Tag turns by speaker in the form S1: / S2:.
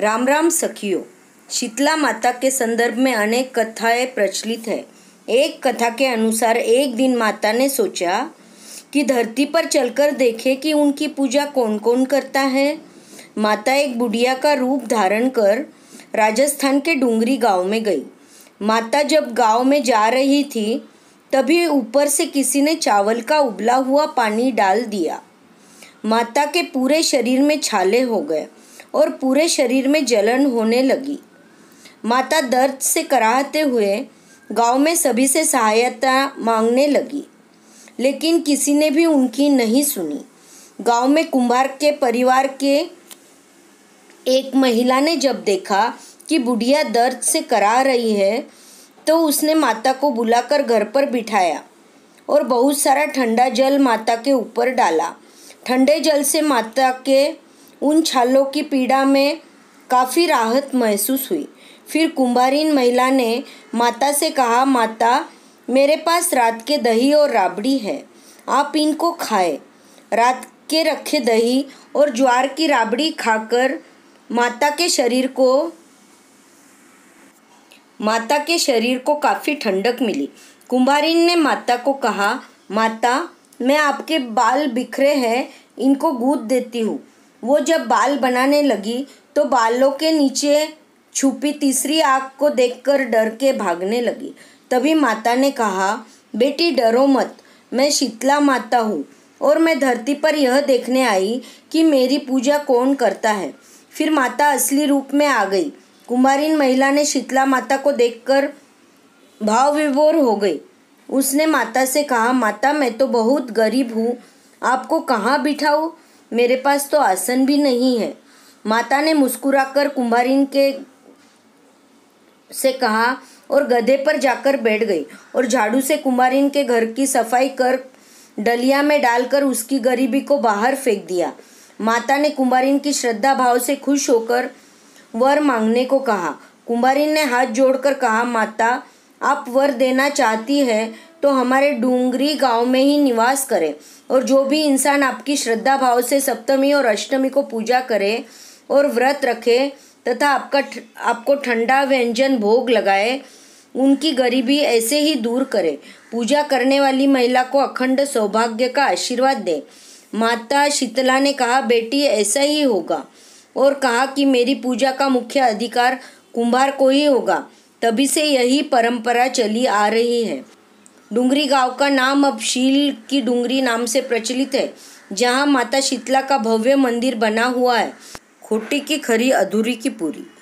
S1: राम राम सखियों शीतला माता के संदर्भ में अनेक कथाएं प्रचलित है एक कथा के अनुसार एक दिन माता ने सोचा कि धरती पर चलकर देखे कि उनकी पूजा कौन कौन करता है माता एक बुढ़िया का रूप धारण कर राजस्थान के डूंगरी गांव में गई माता जब गांव में जा रही थी तभी ऊपर से किसी ने चावल का उबला हुआ पानी डाल दिया माता के पूरे शरीर में छाले हो गए और पूरे शरीर में जलन होने लगी माता दर्द से कराहते हुए गांव में सभी से सहायता मांगने लगी लेकिन किसी ने भी उनकी नहीं सुनी गांव में कुंभार के परिवार के एक महिला ने जब देखा कि बुढ़िया दर्द से करा रही है तो उसने माता को बुलाकर घर पर बिठाया और बहुत सारा ठंडा जल माता के ऊपर डाला ठंडे जल से माता के उन छालों की पीड़ा में काफ़ी राहत महसूस हुई फिर कुंभारीन महिला ने माता से कहा माता मेरे पास रात के दही और राबड़ी है आप इनको खाए रात के रखे दही और ज्वार की राबड़ी खाकर माता के शरीर को माता के शरीर को काफ़ी ठंडक मिली कुंभारीन ने माता को कहा माता मैं आपके बाल बिखरे हैं इनको गूद देती हूँ वो जब बाल बनाने लगी तो बालों के नीचे छुपी तीसरी आँख को देखकर डर के भागने लगी तभी माता ने कहा बेटी डरो मत मैं शीतला माता हूँ और मैं धरती पर यह देखने आई कि मेरी पूजा कौन करता है फिर माता असली रूप में आ गई कुमारीन महिला ने शीतला माता को देखकर भाव विभोर हो गई उसने माता से कहा माता मैं तो बहुत गरीब हूँ आपको कहाँ बिठाऊँ मेरे पास तो आसन भी नहीं है माता ने मुस्कुराकर कुंभारिन के से कहा और गधे पर जाकर बैठ गई और झाड़ू से कुमारिन के घर की सफाई कर डलिया में डालकर उसकी गरीबी को बाहर फेंक दिया माता ने कुमारिन की श्रद्धा भाव से खुश होकर वर मांगने को कहा कुमारिन ने हाथ जोड़कर कहा माता आप वर देना चाहती है तो हमारे डूंगरी गांव में ही निवास करें और जो भी इंसान आपकी श्रद्धा भाव से सप्तमी और अष्टमी को पूजा करे और व्रत रखे तथा आपका आपको ठंडा व्यंजन भोग लगाए उनकी गरीबी ऐसे ही दूर करे पूजा करने वाली महिला को अखंड सौभाग्य का आशीर्वाद दे माता शीतला ने कहा बेटी ऐसा ही होगा और कहा कि मेरी पूजा का मुख्य अधिकार कुंभार को ही होगा तभी से यही परंपरा चली आ रही है डूंगरी गांव का नाम अब शील की डूंगरी नाम से प्रचलित है जहां माता शीतला का भव्य मंदिर बना हुआ है खोटी की खरी अधूरी की पूरी